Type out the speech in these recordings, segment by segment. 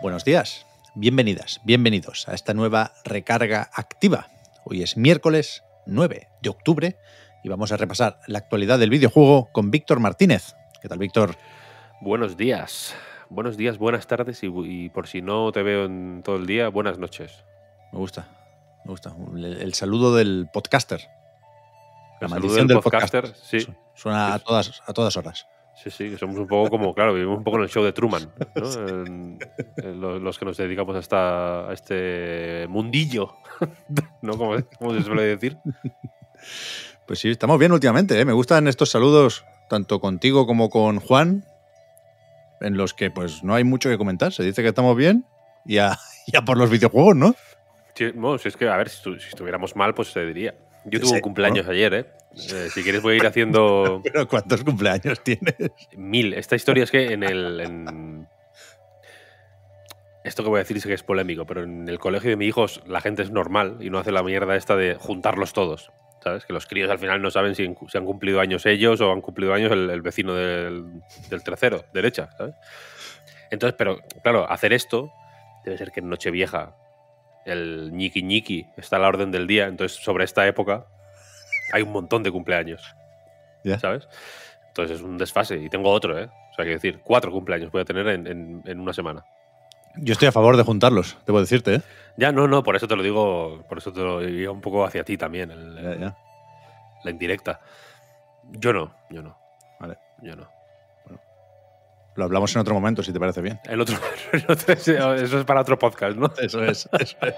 Buenos días, bienvenidas, bienvenidos a esta nueva recarga activa. Hoy es miércoles 9 de octubre y vamos a repasar la actualidad del videojuego con Víctor Martínez. ¿Qué tal, Víctor? Buenos días, buenos días, buenas tardes y, por si no te veo en todo el día, buenas noches. Me gusta, me gusta. El, saludo del podcaster. La el del, podcaster, podcaster, sí. Suena a todas, a todas horas. Sí, sí, que somos un poco como, claro, vivimos un poco en el show de Truman, ¿no? los, que nos dedicamos a, a este mundillo, ¿no? Como, se suele decir. Pues sí, estamos bien últimamente, ¿eh? Me gustan estos saludos, tanto contigo como con Juan, en los que pues no hay mucho que comentar, se dice que estamos bien y ya, por los videojuegos, ¿no? Sí, si es que, a ver, si estuviéramos mal, pues se diría. Yo tuve un cumpleaños ayer, ¿eh? ¿eh? Si quieres voy a ir haciendo... ¿Pero cuántos cumpleaños tienes? Mil. Esta historia es que en el... Esto que voy a decir es que es polémico, pero en el colegio de mis hijos la gente es normal y no hace la mierda esta de juntarlos todos. ¿Sabes? Que los críos al final no saben si, han cumplido años ellos o han cumplido años el, vecino del, del, tercero, derecha, ¿sabes? Entonces, pero claro, hacer esto debe ser que en Nochevieja el ñiqui ñiqui está a la orden del día, entonces sobre esta época hay un montón de cumpleaños. ya ¿Sabes? Entonces es un desfase. Y tengo otro, ¿eh? O sea, quiero decir, cuatro cumpleaños voy a tener en, en, una semana. Yo estoy a favor de juntarlos, debo decirte, ¿eh? Ya, no, no, por eso te lo digo, por eso te lo digo un poco hacia ti también, la indirecta. Yo no, yo no. Vale. Yo no. Lo hablamos en otro momento, si te parece bien. El eso es para otro podcast, ¿no? Eso es, eso es.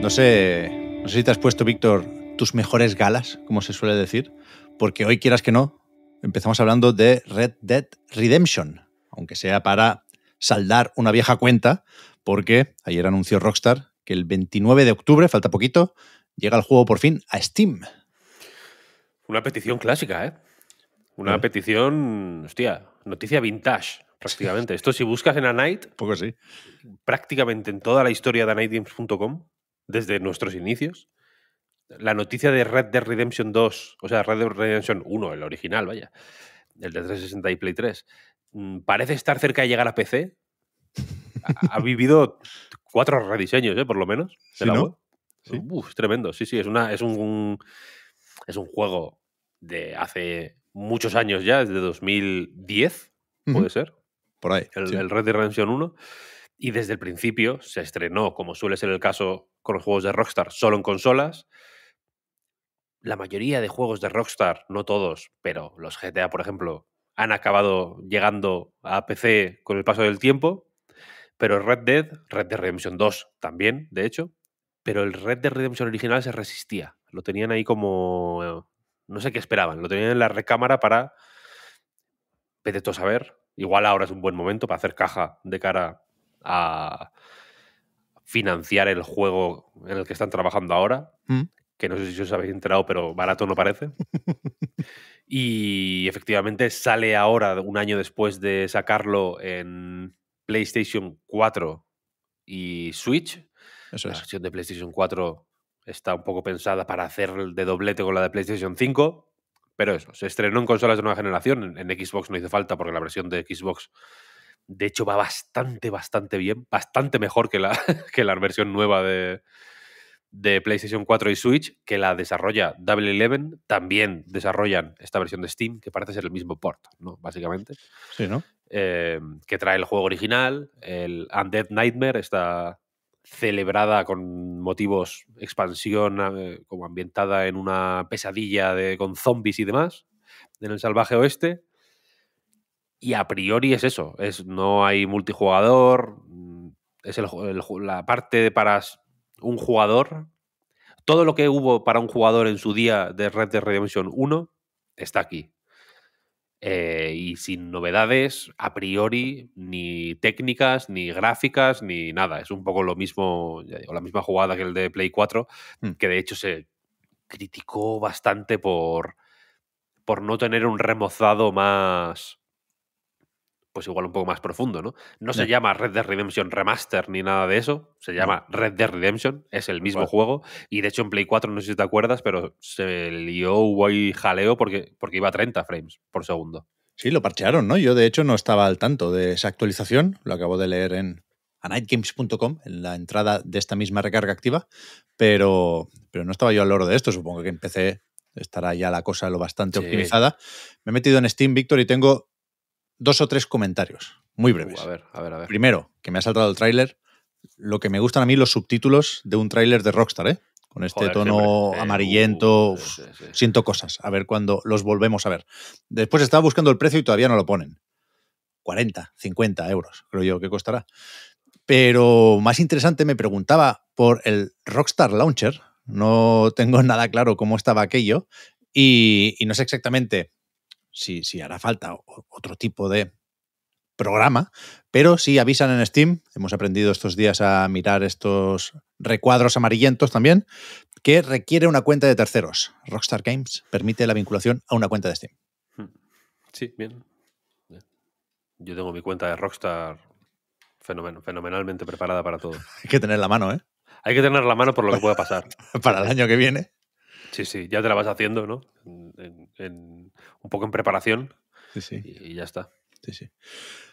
No sé, no sé si te has puesto, Víctor, tus mejores galas, como se suele decir, porque hoy quieras que no, empezamos hablando de Red Dead Redemption, aunque sea para saldar una vieja cuenta, porque ayer anunció Rockstar que el 29 de octubre, falta poquito, llega el juego por fin a Steam. Una petición clásica, ¿eh? Una petición, hostia, noticia vintage, prácticamente. Esto si buscas en A Night, poco sí. prácticamente en toda la historia de AnightGames.com, desde nuestros inicios, la noticia de Red Dead Redemption 2, o sea, Red Dead Redemption 1, el original, vaya, el de 360 y Play 3, mm, parece estar cerca de llegar a PC, ha vivido cuatro rediseños, ¿eh? por lo menos, de tremendo. Sí, sí, es, una, es, un, es un juego de hace muchos años ya, desde 2010, puede ser. Por ahí. El, el Red Dead Redemption 1. Y desde el principio se estrenó, como suele ser el caso con los juegos de Rockstar, solo en consolas. La mayoría de juegos de Rockstar, no todos, pero los GTA, por ejemplo, han acabado llegando a PC con el paso del tiempo. Pero Red Dead, Red Dead Redemption 2 también, de hecho, pero el Red Dead Redemption original se resistía. Lo tenían ahí como... No sé qué esperaban, lo tenían en la recámara para... pedir todo a saber. Igual ahora es un buen momento para hacer caja de cara a financiar el juego en el que están trabajando ahora. Mm. Que no sé si os habéis enterado, pero barato no parece. y efectivamente sale ahora, un año después de sacarlo en PlayStation 4 y Switch. La versión de PlayStation 4 está un poco pensada para hacer de doblete con la de PlayStation 5. Pero eso, se estrenó en consolas de nueva generación. En, Xbox no hizo falta porque la versión de Xbox, de hecho, va bastante, bastante bien. Bastante mejor que la, que la versión nueva de, de PlayStation 4 y Switch, que la desarrolla Double Eleven, también desarrollan esta versión de Steam, que parece ser el mismo port, ¿no? Básicamente. Sí, ¿no? Eh, que trae el juego original, el Undead Nightmare, está celebrada con motivos expansión, eh, como ambientada en una pesadilla de, con zombies y demás, en el salvaje oeste. Y a priori es eso, es, no hay multijugador, mm, es el, el, la parte para un jugador, todo lo que hubo para un jugador en su día de Red Dead Redemption 1 está aquí. Eh, y sin novedades a priori, ni técnicas, ni gráficas, ni nada. Es un poco lo mismo, o la misma jugada que el de Play 4, hmm. que de hecho se criticó bastante por, por no tener un remozado más, pues igual un poco más profundo, ¿no? No, se llama Red Dead Redemption Remaster ni nada de eso, se llama Red Dead Redemption, es el mismo juego, y de hecho en Play 4, no sé si te acuerdas, pero se lió, hubo jaleo porque, porque iba a 30 frames por segundo. Sí, lo parchearon, ¿no? Yo de hecho no estaba al tanto de esa actualización, lo acabo de leer en anightgames.com, en la entrada de esta misma recarga activa, pero, pero no estaba yo al loro de esto, supongo que empecé estará ya la cosa lo bastante optimizada. Me he metido en Steam, Víctor, y tengo dos o tres comentarios, muy uh, breves. a ver, a ver, a ver. Primero, que me ha saltado el tráiler, lo que me gustan a mí los subtítulos de un tráiler de Rockstar, ¿eh? Con este tono amarillento, uh, siento cosas. A ver cuando los volvemos a ver. Después estaba buscando el precio y todavía no lo ponen. 40, 50 euros, creo yo que costará. Pero más interesante, me preguntaba por el Rockstar Launcher. No tengo nada claro cómo estaba aquello. y no sé exactamente si, hará falta otro tipo de programa, pero si avisan en Steam, hemos aprendido estos días a mirar estos recuadros amarillentos también, que requiere una cuenta de terceros. Rockstar Games permite la vinculación a una cuenta de Steam. Hmm. Sí, bien. Yo tengo mi cuenta de Rockstar fenomenalmente preparada para todo. Hay que tener la mano, ¿eh? Hay que tener la mano por lo que pueda pasar. para el año que viene. Sí, sí, ya te la vas haciendo, ¿no? un poco en preparación. Sí, sí. Y, ya está. Sí, sí.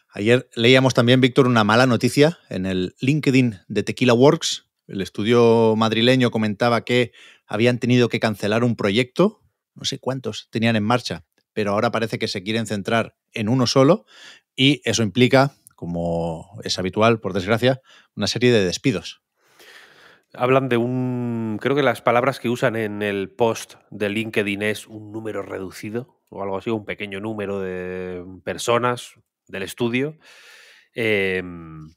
Ayer leíamos también, Víctor, una mala noticia en el LinkedIn de Tequila Works. El estudio madrileño comentaba que habían tenido que cancelar un proyecto, no sé cuántos tenían en marcha, pero ahora parece que se quieren centrar en uno solo y eso implica, como es habitual, por desgracia, una serie de despidos hablan de un. Creo que las palabras que usan en el post de LinkedIn es un número reducido o algo así, un pequeño número de personas del estudio. Em,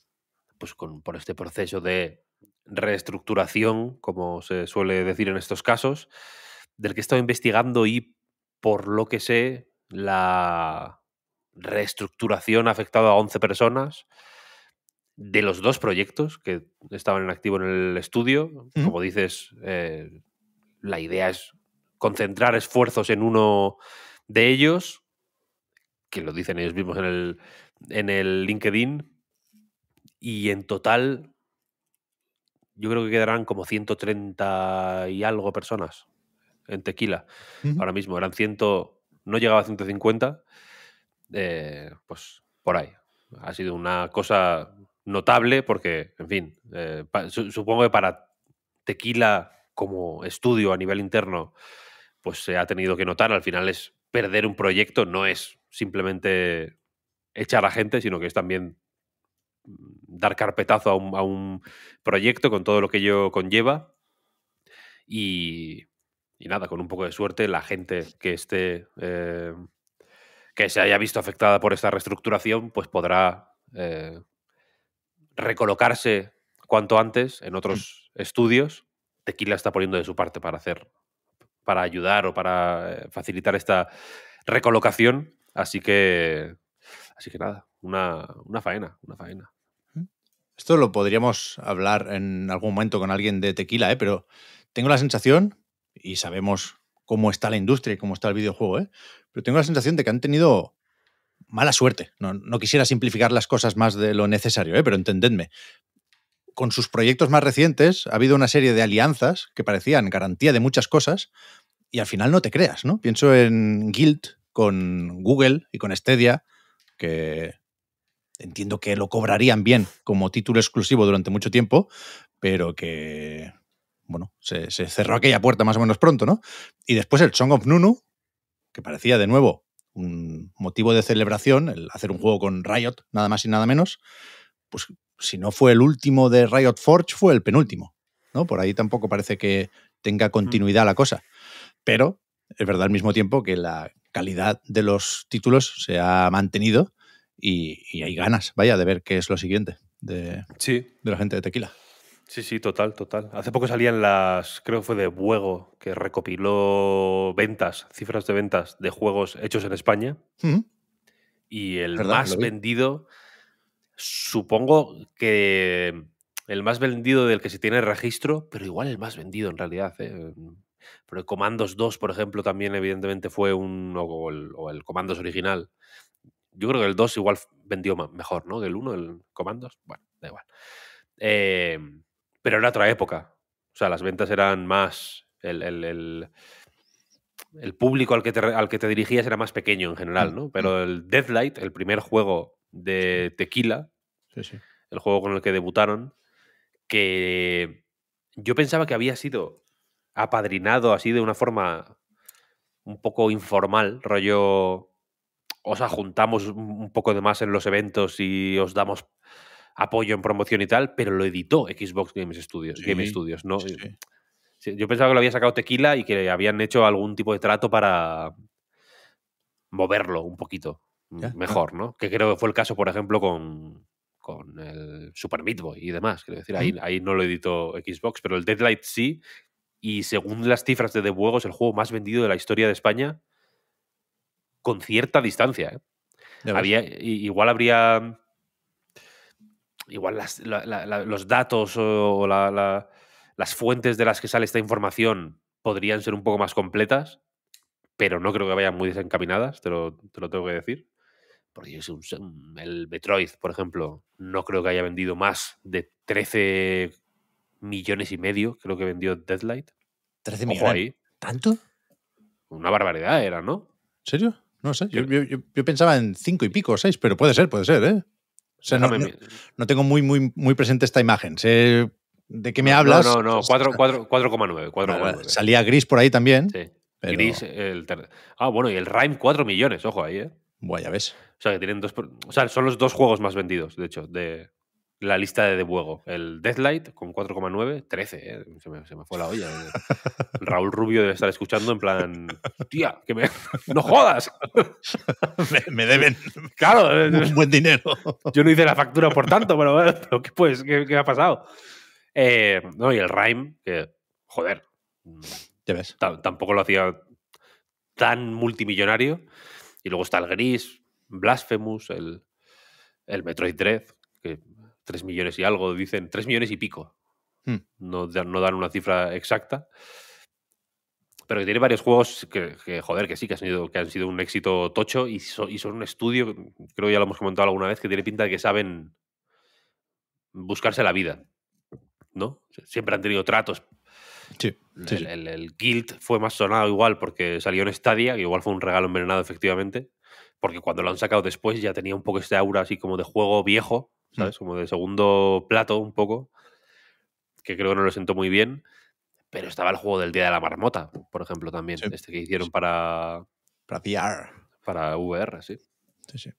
pues con, por este proceso de reestructuración, como se suele decir en estos casos, del que he estado investigando y por lo que sé, la reestructuración ha afectado a 11 personas de los dos proyectos que estaban en activo en el estudio. Como dices, eh, la idea es concentrar esfuerzos en uno de ellos, que lo dicen ellos mismos en el, en el LinkedIn, y en total yo creo que quedarán como 130 y algo personas en tequila. Ahora mismo eran 100, no llegaba a 150, eh, pues por ahí. Ha sido una cosa notable porque, en fin, eh, supongo que para Tequila como estudio a nivel interno, pues se ha tenido que notar. Al final es perder un proyecto, no es simplemente echar a gente, sino que es también mm, dar carpetazo a un, proyecto con todo lo que ello conlleva. Y, nada, con un poco de suerte, la gente que esté. Eh, que se haya visto afectada por esta reestructuración, pues podrá eh, recolocarse cuanto antes en otros estudios. Tequila está poniendo de su parte para hacer, para ayudar o para eh, facilitar esta recolocación. Así que, así que nada, una, una faena, una faena. Esto lo podríamos hablar en algún momento con alguien de tequila, ¿eh? pero tengo la sensación, y sabemos cómo está la industria y cómo está el videojuego, ¿eh? pero tengo la sensación de que han tenido mala suerte. No, quisiera simplificar las cosas más de lo necesario, ¿eh? pero entendedme. Con sus proyectos más recientes ha habido una serie de alianzas que parecían garantía de muchas cosas y al final no te creas, ¿no? Pienso en Guild con Google y con Estedia que entiendo que lo cobrarían bien como título exclusivo durante mucho tiempo, pero que, bueno, se, se cerró aquella puerta más o menos pronto, ¿no? Y después el Song of Nunu, que parecía de nuevo un motivo de celebración, el hacer un juego con Riot, nada más y nada menos, pues si no fue el último de Riot Forge, fue el penúltimo. ¿no? Por ahí tampoco parece que tenga mm. continuidad la cosa. Pero es verdad al mismo tiempo que la calidad de los títulos se ha mantenido y, y hay ganas, vaya, de ver qué es lo siguiente de, sí. de la gente de Tequila. Sí, sí, total, total. Hace poco salían las, creo que fue de Buego, que recopiló ventas, cifras de ventas de juegos hechos en España. Y el más vendido, supongo que el más vendido del que se tiene registro, pero igual el más vendido en realidad. ¿eh? Pero Comandos 2, por ejemplo, también evidentemente fue un, o el, o Comandos original. Yo creo que el 2 igual vendió mejor, ¿no? del el 1, el Comandos. Bueno, da igual. Eh, pero era otra época. O sea, las ventas eran más. El, público al que, te, al que te dirigías era más pequeño en general, mm, ¿no? Mm. Pero el Deathlight, el primer juego de Tequila, el juego con el que debutaron, que yo pensaba que había sido apadrinado así de una forma un poco informal, rollo, os ajuntamos un poco de más en los eventos y os damos apoyo en promoción y tal, pero lo editó Xbox Games Studios, Game Studios, ¿no? Yo pensaba que lo había sacado Tequila y que habían hecho algún tipo de trato para moverlo un poquito mejor, ¿no? Que creo que fue el caso, por ejemplo, con, con el Super Meat Boy y demás. Quiero decir, ahí, mm. ahí no lo editó Xbox, pero el Deadlight sí. Y según las cifras de The Juego, es el juego más vendido de la historia de España con cierta distancia. ¿eh? Había, igual habría igual los datos o las fuentes de las que sale esta información podrían ser un poco más completas, pero no creo que vayan muy desencaminadas, te lo, te lo tengo que decir. Porque es un, el Metroid, por ejemplo, no creo que haya vendido más de 13 millones y medio, creo que vendió Deadlight. 13 millones. Ahí. ¿Tanto? Una barbaridad era, ¿no? ¿En serio? No sé. Yo, yo, pensaba en cinco y pico o pero puede ser, puede ser, ¿eh? no, tengo muy, muy, muy presente esta imagen. de qué me hablas. No, no, no, 4,9. Salía gris por ahí también. Sí. Gris, el Ah, bueno, y el Rime 4 millones, ojo ahí, ¿eh? Buah, ya ves. O sea, que tienen dos. O sea, son los dos juegos más vendidos, de hecho, de, la lista de de juego. El Deathlight con 4,9, 13. ¿eh? Se, me, fue la olla. Eh. Raúl Rubio debe estar escuchando en plan, tía, que me... ¡No jodas! me, deben. Claro. Eh, buen dinero. Yo no hice la factura por tanto, pero, ¿qué, pues, qué, ha pasado? no, y el Rhyme, que, joder. ves. Tampoco lo hacía tan multimillonario. Y luego está el Gris, Blasphemous, el, el Metroid Dread, que 3 millones y algo, dicen 3 millones y pico. Hmm. No, no, dan una cifra exacta. Pero que tiene varios juegos que, joder, que sí, que han sido, que han sido un éxito tocho y, son un estudio, creo ya lo hemos comentado alguna vez, que tiene pinta de que saben buscarse la vida. ¿No? Siempre han tenido tratos. Sí, el, Guild fue más sonado igual porque salió en Stadia, que igual fue un regalo envenenado, efectivamente. Porque cuando lo han sacado después ya tenía un poco este aura así como de juego viejo Mm. Como de segundo plato un poco, que creo que no lo siento muy bien. Pero estaba el juego del Día de la Marmota, por ejemplo, también, este que hicieron para... Para VR. Para VR, sí. sí.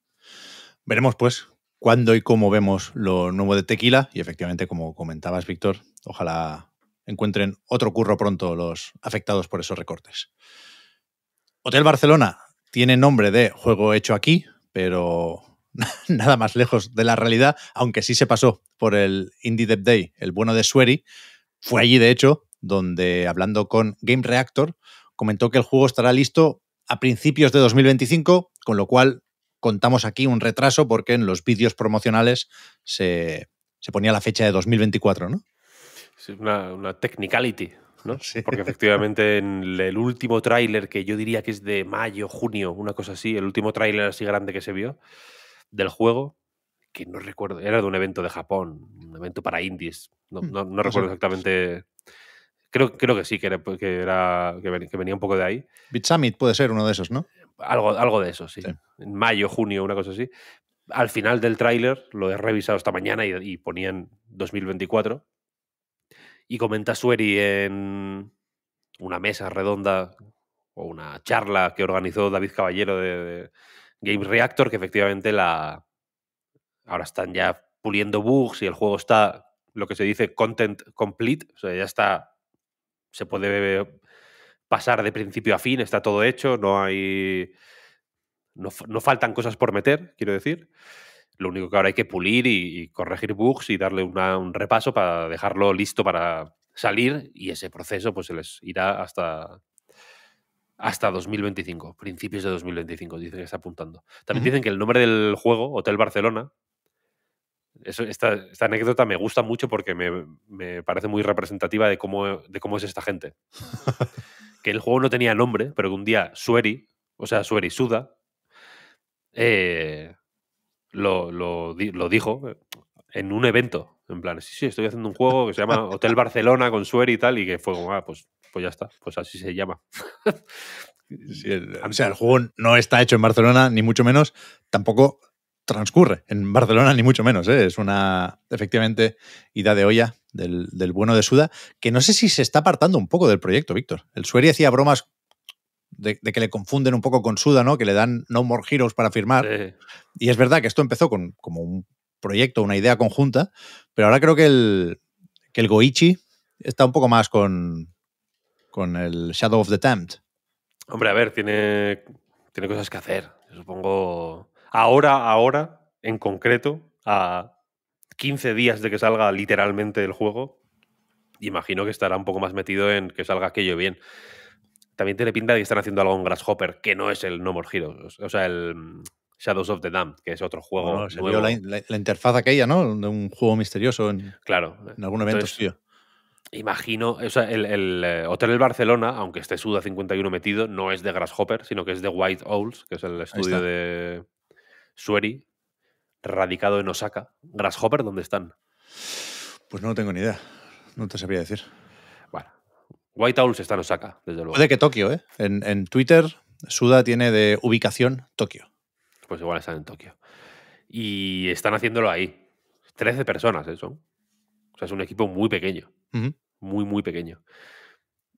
Veremos, pues, cuándo y cómo vemos lo nuevo de Tequila. Y efectivamente, como comentabas, Víctor, ojalá encuentren otro curro pronto los afectados por esos recortes. Hotel Barcelona tiene nombre de juego hecho aquí, pero nada más lejos de la realidad, aunque sí se pasó por el Indie Dev Day, el bueno de Sueri. Fue allí, de hecho, donde hablando con Game Reactor, comentó que el juego estará listo a principios de 2025, con lo cual contamos aquí un retraso porque en los vídeos promocionales se, ponía la fecha de 2024, ¿no? una, una technicality, ¿no? Sí. Porque efectivamente en el último tráiler, que yo diría que es de mayo, junio, una cosa así, el último tráiler así grande que se vio, del juego, que no recuerdo, era de un evento de Japón, un evento para indies, no, mm, recuerdo exactamente. Creo, creo que sí, que, era, que, venía un poco de ahí. Bit Summit puede ser uno de esos, ¿no? Algo, algo de eso, sí. En mayo, junio, una cosa así. Al final del tráiler, lo he revisado esta mañana y, ponía ponían 2024. Y comenta Sueri en una mesa redonda o una charla que organizó David Caballero de Game Reactor, que efectivamente la ahora están ya puliendo bugs y el juego está lo que se dice content complete, o sea, ya está, se puede pasar de principio a fin, está todo hecho, no hay, no, faltan cosas por meter, quiero decir. Lo único que ahora hay que pulir y, corregir bugs y darle un repaso para dejarlo listo para salir y ese proceso pues se les irá hasta hasta 2025, principios de 2025, dicen que está apuntando. También dicen que el nombre del juego, Hotel Barcelona, esta, anécdota me gusta mucho porque me, parece muy representativa de cómo, de cómo es esta gente. que el juego no tenía nombre, pero que un día Sueri, o sea, Sueri Suda, eh, lo, lo, dijo en un evento. En plan, sí, sí, estoy haciendo un juego que se llama Hotel Barcelona con Suer y tal, y que fue como, ah, pues, pues ya está, pues así se llama. el, o sea, el juego no está hecho en Barcelona, ni mucho menos, tampoco transcurre en Barcelona, ni mucho menos. ¿eh? Es una, efectivamente, ida de olla del, bueno de Suda, que no sé si se está apartando un poco del proyecto, Víctor. El Sueri hacía bromas de, que le confunden un poco con Suda, ¿no? Que le dan No More Heroes para firmar. Y es verdad que esto empezó con como un proyecto, una idea conjunta, pero ahora creo que el, que el Goichi está un poco más con, con el Shadow of the Tempt. Hombre, a ver, tiene, tiene cosas que hacer. supongo. Ahora, ahora, en concreto, a 15 días de que salga literalmente el juego, imagino que estará un poco más metido en que salga aquello bien. También tiene pinta de que están haciendo algo en Grasshopper, que no es el No More Heroes. O sea, el Shadows of the Dam, que es otro juego. la, interfaz aquella, ¿no? De un juego misterioso en, claro. en algún evento, Imagino, o sea, el, eh, Hotel del Barcelona, aunque esté Suda 51 metido, no es de Grasshopper, sino que es de White Owls, que es el estudio de Sueri, radicado en Osaka. ¿Grasshopper dónde están? Pues no tengo ni idea. No te sabría decir. Bueno, White Owls está en Osaka, desde luego. Puede que Tokio, ¿eh? en Twitter, Suda tiene de ubicación Tokio. Pues igual están en Tokio. Y están haciéndolo ahí. 13 personas, eso ¿eh? O sea, es un equipo muy pequeño. Muy, muy pequeño.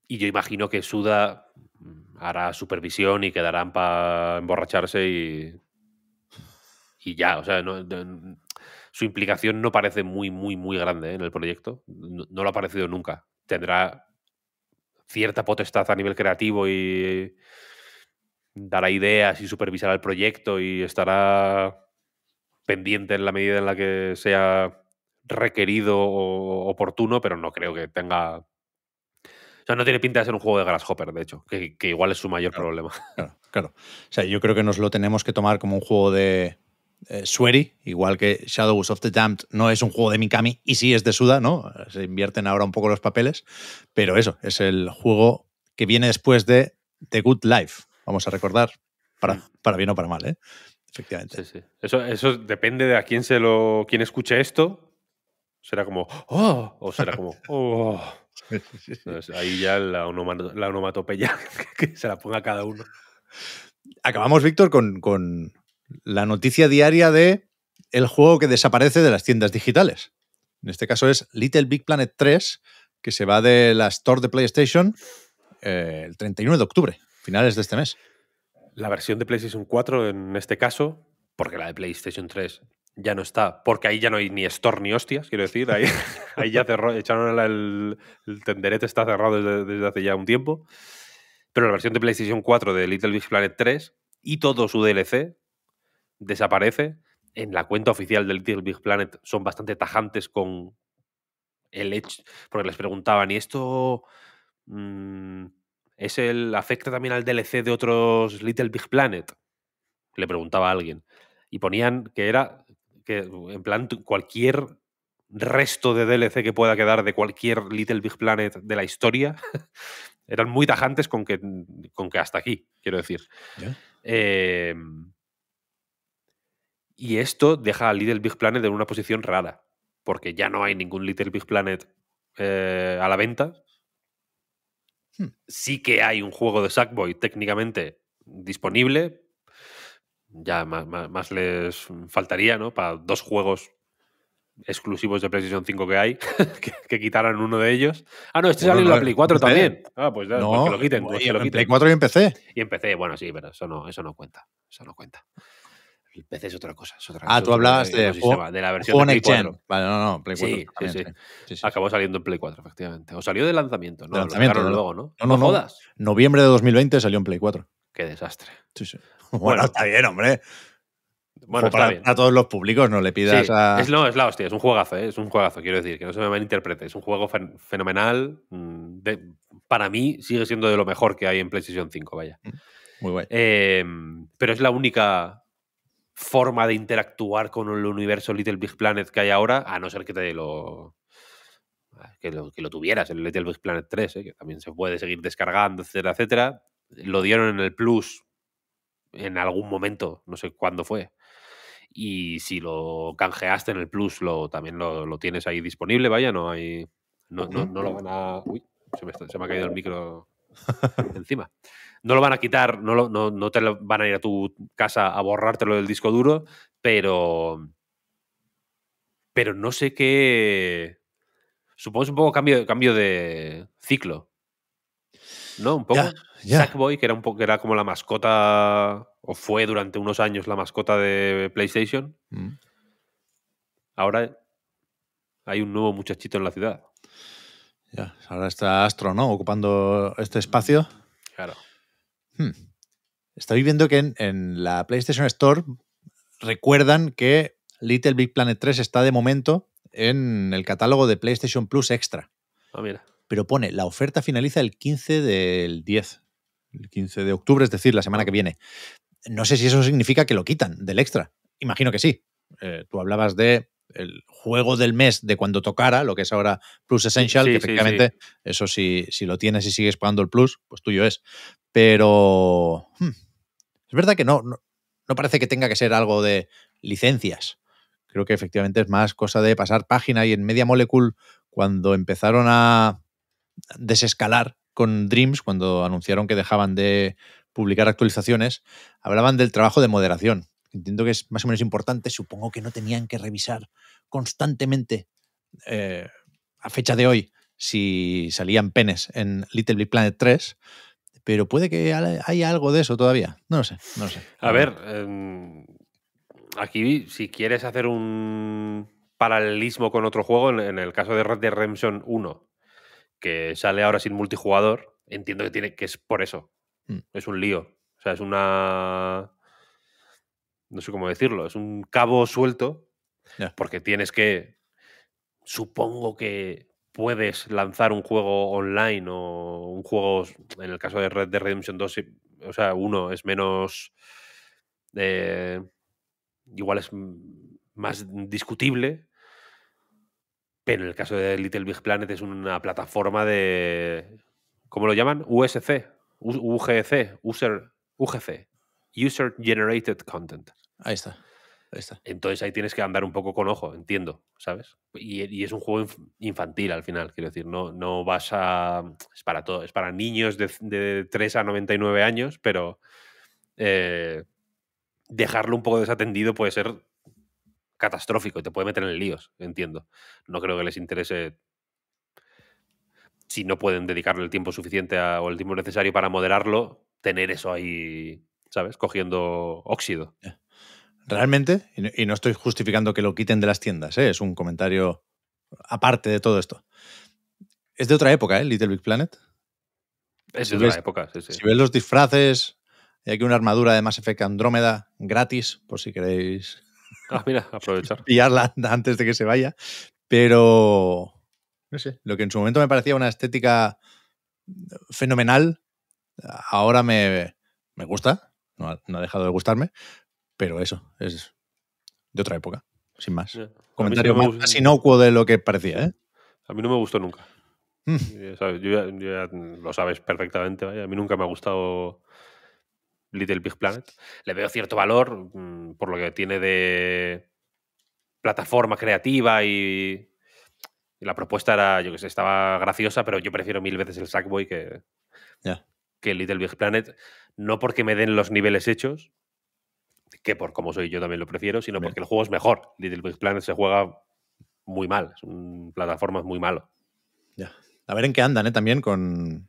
Y yo imagino que Suda mm, hará supervisión y quedarán para emborracharse y. Y ya, o sea, su implicación no parece muy, muy, muy grande ¿eh? en el proyecto. no, lo ha parecido nunca. Tendrá cierta potestad a nivel creativo y, dará ideas y supervisará el proyecto y estará pendiente en la medida en la que sea requerido o oportuno, pero no creo que tenga... O sea, no tiene pinta de ser un juego de Grasshopper, de hecho, que, igual es su mayor problema. Claro, O sea, yo creo que nos lo tenemos que tomar como un juego de eh, igual que Shadows of the Damned no es un juego de Mikami y sí es de Suda, ¿no? Se invierten ahora un poco los papeles, pero eso, es el juego que viene después de The Good Life, vamos a recordar, mm. para, bien o para mal, ¿eh? efectivamente. Eso, eso depende de a quién se lo, quién escuche esto. Será como, ¡oh! O será como, ¡oh! ahí ya la, onomatopeya que se la ponga cada uno. Acabamos, Víctor, con, la noticia diaria de el juego que desaparece de las tiendas digitales. En este caso es Little Big Planet 3, que se va de la Store de PlayStation eh, el 31 de octubre. Finales de este mes. La versión de PlayStation 4, en este caso, porque la de PlayStation 3 ya no está, porque ahí ya no hay ni store ni hostias, quiero decir, ahí, ahí ya cerró, echaron el, tenderete, está cerrado desde, hace ya un tiempo. Pero la versión de PlayStation 4 de Little Big Planet 3 y todo su DLC desaparece. En la cuenta oficial de Little Big Planet son bastante tajantes con el hecho, porque les preguntaban, ¿y esto mm, ¿Es el, ¿Afecta también al DLC de otros Little Big Planet? Le preguntaba a alguien. Y ponían que era, que en plan, cualquier resto de DLC que pueda quedar de cualquier Little Big Planet de la historia, eran muy tajantes con que, mm, con que hasta aquí, quiero decir. Em, y esto deja a Little Big Planet en una posición rara, porque ya no hay ningún Little Big Planet eh, a la venta, Hmm. Sí que hay un juego de Sackboy técnicamente disponible. Ya más, más, les faltaría, ¿no? Para dos juegos exclusivos de PlayStation 5 que hay, que, quitaran uno de ellos. Ah, no, este bueno, en la Play 4 también. Ah, pues ya, pues que lo quiten. Pues lo En Play 4 y en PC. Y empecé. bueno, sí, pero eso no, eso no cuenta. Eso no cuenta. El PC es otra cosa. ah, tú hablabas pues de, la versión de Play 4. no, no, Play 4. Sí, Acabó saliendo en Play 4, efectivamente. O salió de lanzamiento, ¿no? De lanzamiento, ¿no? ¿no? No, no, jodas. Noviembre de 2020 salió en Play 4. Qué desastre. Bueno, está bien, hombre. Bueno, a todos los públicos, no le pidas a. Es, no, es la hostia, es un juegazo, ¿eh? es un juegazo, quiero decir, que no se me malinterprete. Es un juego fenomenal. Mm, para mí sigue siendo de lo mejor que hay en PlayStation 5, vaya. Mm, muy bueno. Em, pero es la única forma de interactuar con el universo Little Big Planet que hay ahora, a no ser que te lo. Que lo, que lo tuvieras, el Little Big Planet 3, ¿eh? que también se puede seguir descargando, etcétera, etcétera. Lo dieron en el Plus en algún momento, no sé cuándo fue. Y si lo canjeaste en el Plus, lo, también lo, tienes ahí disponible, vaya, no hay. No, no, no lo van a. Uy, se me ha caído el micro encima no lo van a quitar, no, te lo van a ir a tu casa a borrártelo del disco duro, pero. Pero no sé qué. Supongo es un poco cambio, cambio de ciclo. ¿No? Un poco. Sackboy, que era, un poco, era como la mascota, o fue durante unos años la mascota de PlayStation. Mm. Ahora hay un nuevo muchachito en la ciudad. Ya, ahora está Astro, ¿no? Ocupando este espacio. Claro. Hmm. Estoy viendo que en, la PlayStation Store recuerdan que Little Big Planet 3 está de momento en el catálogo de PlayStation Plus Extra. Ah, mira. Pero pone, la oferta finaliza el 15 del 10. El 15 de octubre, es decir, la semana que ah. viene. No sé si eso significa que lo quitan del extra. Imagino que sí. Eh, tú hablabas de el juego del mes de cuando tocara, lo que es ahora Plus Essential, que efectivamente, eso si, lo tienes y sigues pagando el Plus, pues tuyo es. Pero hmm, es verdad que no, no, parece que tenga que ser algo de licencias. Creo que efectivamente es más cosa de pasar página y en Media Molecule, cuando empezaron a desescalar con Dreams, cuando anunciaron que dejaban de publicar actualizaciones, hablaban del trabajo de moderación entiendo que es más o menos importante, supongo que no tenían que revisar constantemente eh, a fecha de hoy si salían penes en Little Big Planet 3, pero puede que haya algo de eso todavía. No lo sé, no sé. A ver, em, aquí si quieres hacer un paralelismo con otro juego, en el caso de Red Dead Redemption 1, que sale ahora sin multijugador, entiendo que tiene que es por eso. Mm. Es un lío. O sea, es una no sé cómo decirlo, es un cabo suelto, porque tienes que, supongo que puedes lanzar un juego online o un juego, en el caso de Red Dead Redemption 2, o sea, uno es menos, eh, igual es más discutible, pero en el caso de Little Big Planet es una plataforma de, ¿cómo lo llaman? USC, UGC, User, UGC. User Generated Content. Ahí está. Entonces ahí tienes que andar un poco con ojo, entiendo, ¿sabes? Y, es un juego infantil al final, quiero decir, no, no vas a... Es para todo, es para niños de, 3 a 99 años, pero eh, dejarlo un poco desatendido puede ser catastrófico, y te puede meter en líos, entiendo. No creo que les interese si no pueden dedicarle el tiempo suficiente o el tiempo necesario para moderarlo, tener eso ahí ¿sabes? Cogiendo óxido. Realmente, y no estoy justificando que lo quiten de las tiendas, ¿eh? es un comentario aparte de todo esto. Es de otra época, ¿eh? Little Big Planet. Es de otra época, sí, sí. Si ves los disfraces, hay aquí una armadura de Mass Effect Andrómeda gratis, por si queréis. Ah, aprovechar. pillarla antes de que se vaya. Pero. Lo que en su momento me parecía una estética fenomenal, ahora me gusta. No ha, dejado de gustarme, pero eso, es de otra época, sin más. Comentario más, de lo que parecía, ¿eh? A mí no me gustó nunca. Mm. lo sabes perfectamente, A mí nunca me ha gustado Little Big Planet. Le veo cierto valor mm, por lo que tiene de plataforma creativa y, la propuesta era, yo que sé, estaba graciosa, pero yo prefiero mil veces el Sackboy que, que Little Big Planet no porque me den los niveles hechos, que por como soy yo también lo prefiero, sino porque el juego es mejor. Little Big Planet se juega muy mal, es una plataforma muy malo. Ya. A ver en qué andan, ¿eh? También con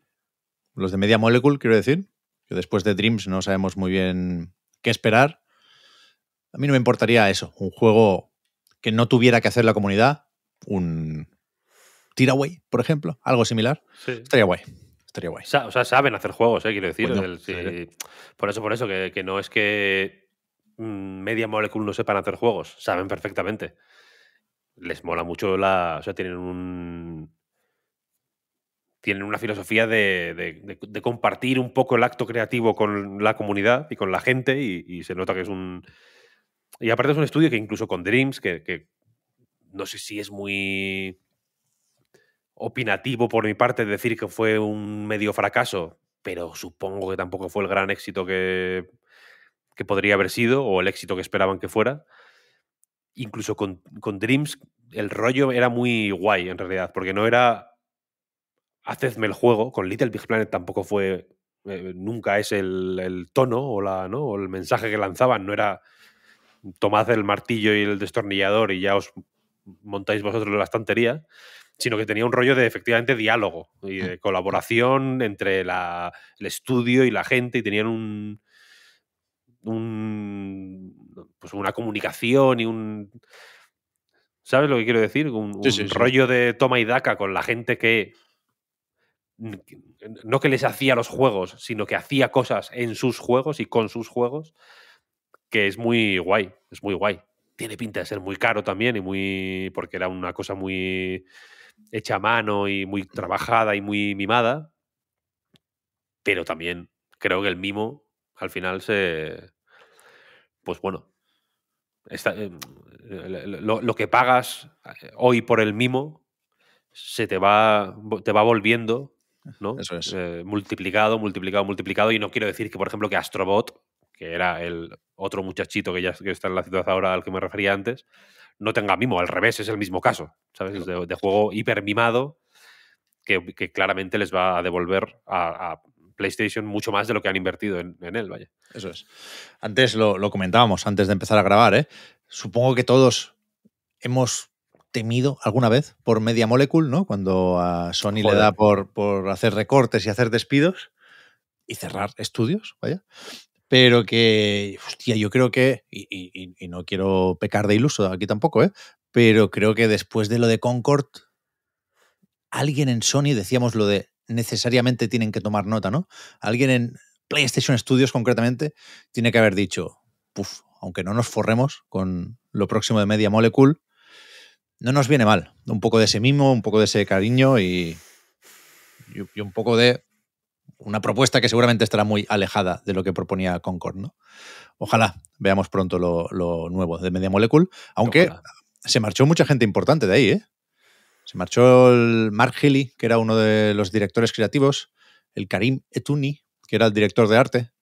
los de Media Molecule, quiero decir, que después de Dreams no sabemos muy bien qué esperar. A mí no me importaría eso, un juego que no tuviera que hacer la comunidad, un Tiraway, por ejemplo, algo similar. Estaría guay. O sea, saben hacer juegos, eh, quiero decir. Por eso, por eso, que, no es que mm, Media Molecule no sepan hacer juegos, saben perfectamente. Les mola mucho la. O sea, tienen un. Tienen una filosofía de, compartir un poco el acto creativo con la comunidad y con la gente, y, se nota que es un. Y aparte es un estudio que incluso con Dreams, que no sé si es muy opinativo por mi parte decir que fue un medio fracaso, pero supongo que tampoco fue el gran éxito que, que podría haber sido o el éxito que esperaban que fuera. Incluso con, Dreams el rollo era muy guay en realidad, porque no era hacedme el juego, con Little Big Planet tampoco fue, eh, nunca es el, tono o, la, ¿no? o el mensaje que lanzaban, no era tomad el martillo y el destornillador y ya os montáis vosotros la estantería, sino que tenía un rollo de efectivamente diálogo y mm. de colaboración entre el estudio y la gente y tenían un, un pues una comunicación y un ¿sabes lo que quiero decir? un, rollo de toma y daca con la gente que no que les hacía los juegos, sino que hacía cosas en sus juegos y con sus juegos que es muy guay, es muy guay. Tiene pinta de ser muy caro también y muy porque era una cosa muy hecha a mano y muy trabajada y muy mimada, pero también creo que el mimo al final se... Pues bueno, em, lo, que pagas eh, hoy por el mimo se te va, te va volviendo, ¿no? Eso es. Eh, multiplicado, multiplicado, multiplicado. Y no quiero decir que, por ejemplo, que Astrobot, que era el otro muchachito que ya que está en la ciudad ahora al que me refería antes, no tenga mimo, al revés, es el mismo caso, ¿sabes? De, de juego hiper mimado que, claramente les va a devolver a, PlayStation mucho más de lo que han invertido en, él, vaya. Eso es. Antes lo, comentábamos, antes de empezar a grabar, ¿eh? Supongo que todos hemos temido alguna vez por Media Molecule, ¿no? Cuando a Sony le da por, por hacer recortes y hacer despidos y cerrar estudios, vaya pero que, hostia, yo creo que, y, y, no quiero pecar de iluso aquí tampoco, ¿eh? pero creo que después de lo de Concord, alguien en Sony, decíamos lo de necesariamente tienen que tomar nota, ¿no? Alguien en PlayStation Studios concretamente tiene que haber dicho, puff, aunque no nos forremos con lo próximo de Media Molecule, no nos viene mal. Un poco de ese mimo, un poco de ese cariño y, y un poco de una propuesta que seguramente estará muy alejada de lo que proponía Concord, ¿no? Ojalá veamos pronto lo, nuevo de Media Molecule, aunque se marchó mucha gente importante de ahí, ¿eh? Se marchó el Mark Healy, que era uno de los directores creativos, el Karim Etuni, que era el director de arte,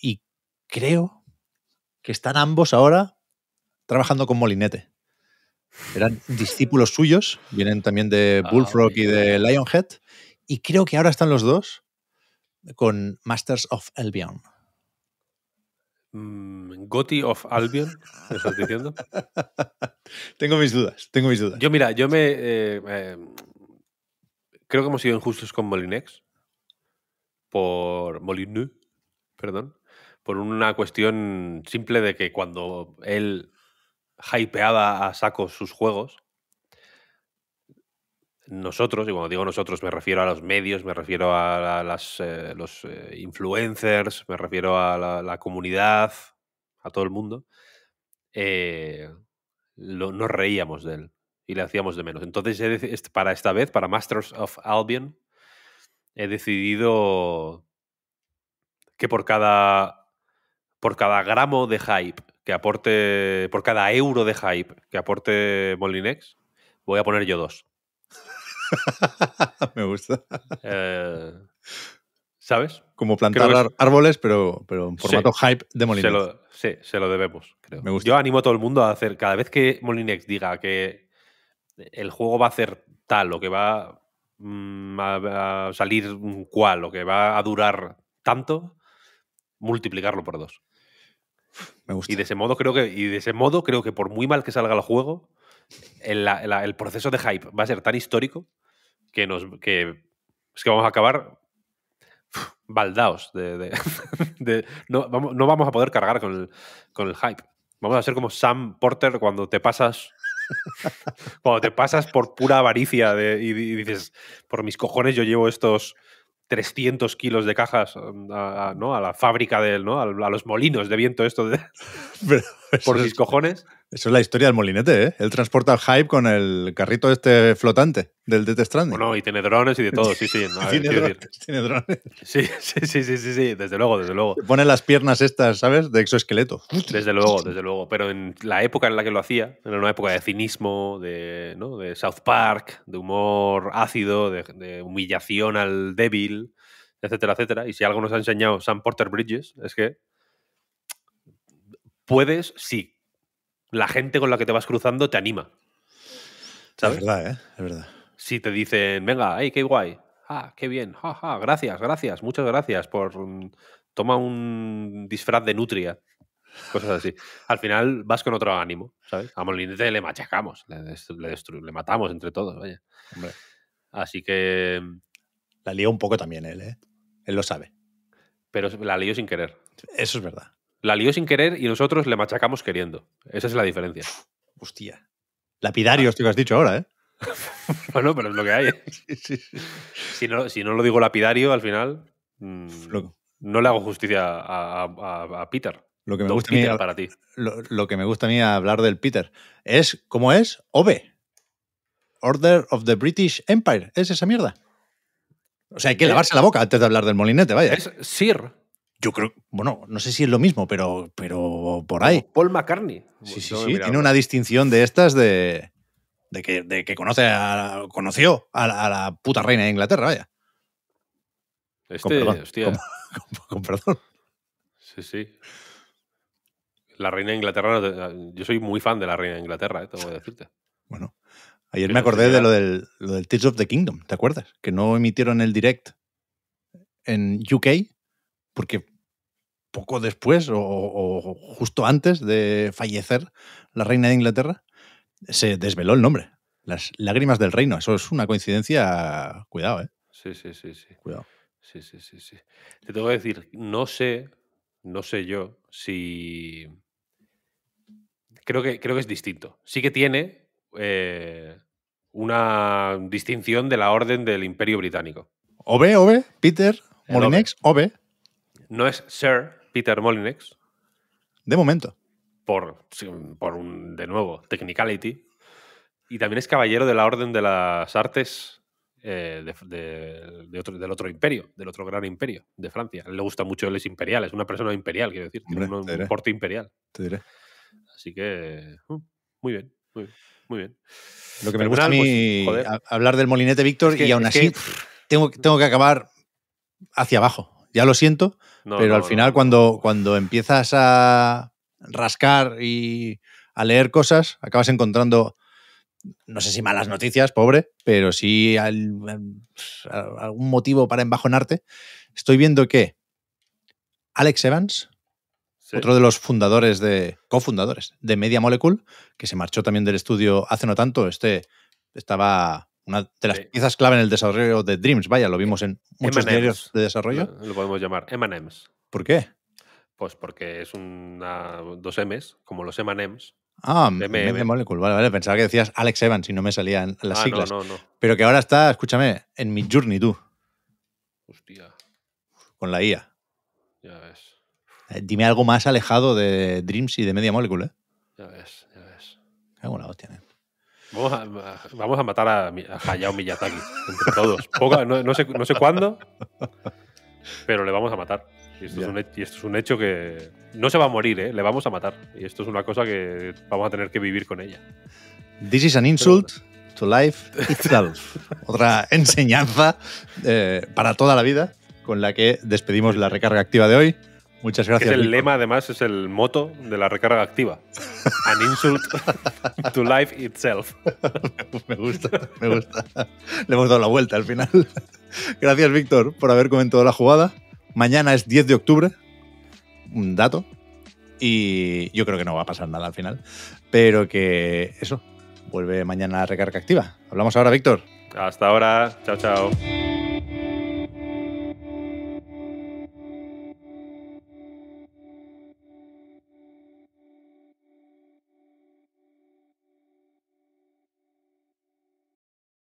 y creo que están ambos ahora trabajando con Molinete. Eran discípulos suyos, vienen también de ah, Bullfrog y de Lionhead, y creo que ahora están los dos con Masters of Albion. Mm, Goti of Albion, estás diciendo? tengo mis dudas, tengo mis dudas. Yo, mira, yo me. Eh, creo que hemos sido injustos con Molinex. Por. Molinu, perdón. Por una cuestión simple de que cuando él hypeaba a saco sus juegos, nosotros, y cuando digo nosotros me refiero a los medios, me refiero a, eh, los eh, influencers, me refiero a la, comunidad, a todo el mundo, eh, nos reíamos de él y le hacíamos de menos. Entonces, para esta vez, para Masters of Albion, he decidido que por cada, por cada gramo de hype que aporte, por cada euro de hype que aporte Molinex, voy a poner yo dos. Me gusta. Eh, ¿Sabes? Como plantar árboles, pero, en formato hype de Molinex. Se lo, sí, se lo debemos, Yo animo a todo el mundo a hacer, cada vez que Molinex diga que el juego va a hacer tal o que va mm, a, salir cual o que va a durar tanto, multiplicarlo por dos. Me gusta. Y de ese modo creo que, y de ese modo creo que por muy mal que salga el juego, el, proceso de hype va a ser tan histórico que nos. que es que vamos a acabar baldaos de. no, vamos, a poder cargar con el, con el hype. Vamos a ser como Sam Porter cuando te pasas cuando te pasas por pura avaricia de, y, dices, por mis cojones yo llevo estos 300 kilos de cajas um, a, la fábrica de él, ¿no? A, los molinos de viento esto de... por mis cojones. Eso es la historia del molinete, ¿eh? Él transporta el hype con el carrito este flotante del Death Stranding. Bueno, y tiene drones y de todo, sí, sí. Eh, ¿Tiene, drones, Sí, sí, sí, sí, sí, desde luego, desde luego. pone las piernas estas, ¿sabes? De exoesqueleto. Desde luego, desde luego. Pero en la época en la que lo hacía, era una época de cinismo, de, de South Park, de humor ácido, de, de humillación al débil, etcétera, etcétera. Y si algo nos ha enseñado Sam Porter Bridges es que puedes, sí, la gente con la que te vas cruzando te anima. Es verdad, ¿eh? Es verdad. Si te dicen, venga, hey, qué guay, ah, qué bien, ja, gracias, gracias, muchas gracias por mm, toma un disfraz de nutria, cosas así. Al final vas con otro ánimo, ¿sabes? A Molinete le machacamos, le, le, le matamos entre todos, vaya. Así que... Mm, la lío un poco también él, ¿eh? Él lo sabe. Pero la lío sin querer. Eso es verdad. La lió sin querer y nosotros le machacamos queriendo. Esa es la diferencia. Hostia. Lapidario te lo has dicho ahora, ¿eh? bueno, pero es lo que hay. Si, no, lo digo lapidario, al final. Mm, no le hago justicia a, Peter. Lo que, me gusta a mí, ti. Lo, que me gusta a mí hablar del Peter es, ¿cómo es? OBE. Order of the British Empire. Es esa mierda. O sea, hay que lavarse la boca antes de hablar del molinete, vaya. Es Sir. Yo creo, bueno, no sé si es lo mismo, pero, pero por ahí. Paul McCartney. Sí, sí, sí. Tiene una distinción de estas de, de que, conoce conoció a la, puta reina de Inglaterra, vaya. Este, hostia. Con, perdón. Sí, sí. La reina de Inglaterra, yo soy muy fan de la reina de Inglaterra, eh, te tengo que decirte. Bueno, ayer me acordé de lo del, lo del Tears of the Kingdom, ¿te acuerdas? Que no emitieron el direct en UK porque poco después o, justo antes de fallecer la reina de Inglaterra, se desveló el nombre. Las lágrimas del reino. Eso es una coincidencia. Cuidado, ¿eh? Sí, sí, sí, sí. Cuidado. Sí, sí, sí, sí. Te tengo que decir, no sé, no sé yo si. Creo que, creo que es distinto. Sí que tiene eh, una distinción de la orden del Imperio Británico. OB, OB, Peter, Molinex, OB. No es Sir, Peter Molinex. De momento. Por, por un, de nuevo, technicality. Y también es caballero de la Orden de las Artes eh, de, del otro imperio, del otro gran imperio de Francia. le gusta mucho, él es imperial, es una persona imperial, quiero decir, tiene un, porte imperial. Te Así que, uh, muy bien, muy bien. Lo que me gusta a pues, mí hablar del molinete, Víctor, que, y aún así tengo, tengo que acabar hacia abajo. Ya lo siento, pero al final cuando, cuando empiezas a rascar y a leer cosas, acabas encontrando, no sé si malas noticias, pobre, pero sí algún motivo para embajonarte. Estoy viendo que Alex Evans, otro de los fundadores de, cofundadores de Media Molecule, que se marchó también del estudio hace no tanto, este estaba una de las piezas clave en el desarrollo de Dreams, vaya, lo e-, vimos en muchos diarios de desarrollo. Lo podemos llamar M&M's. ¿Por qué? Pues porque es una, dos M's, como los M&M's. Ah, MM Molecule, vale, vale. Pensaba que decías Alex Evans y no me salían las ah, siglas. No, no, no. Pero que ahora está, escúchame, en mi journey tú. Hostia. Con la IA. Ya ves. Eh, dime algo más alejado de Dreams y de Media Molecule, ¿eh? Ya ves, ya ves. Qué buena hostia, Vamos a, matar a, Hayao Miyazaki, entre todos. no, sé, cuándo, pero le vamos a matar. Y esto, es un, hecho que no se va a morir, ¿eh? le vamos a matar. Y esto es una cosa que vamos a tener que vivir con ella. This is an insult to life itself. Otra enseñanza eh, para toda la vida con la que despedimos la recarga activa de hoy. Muchas gracias. Es el lema, además, es el moto de la recarga activa. An insult to life itself. Pues me gusta, me gusta. Le hemos dado la vuelta al final. Gracias, Víctor, por haber comentado la jugada. Mañana es 10 de octubre. Un dato. Y yo creo que no va a pasar nada al final. Pero que eso. Vuelve mañana la recarga activa. Hablamos ahora, Víctor. Hasta ahora. Chao, chao.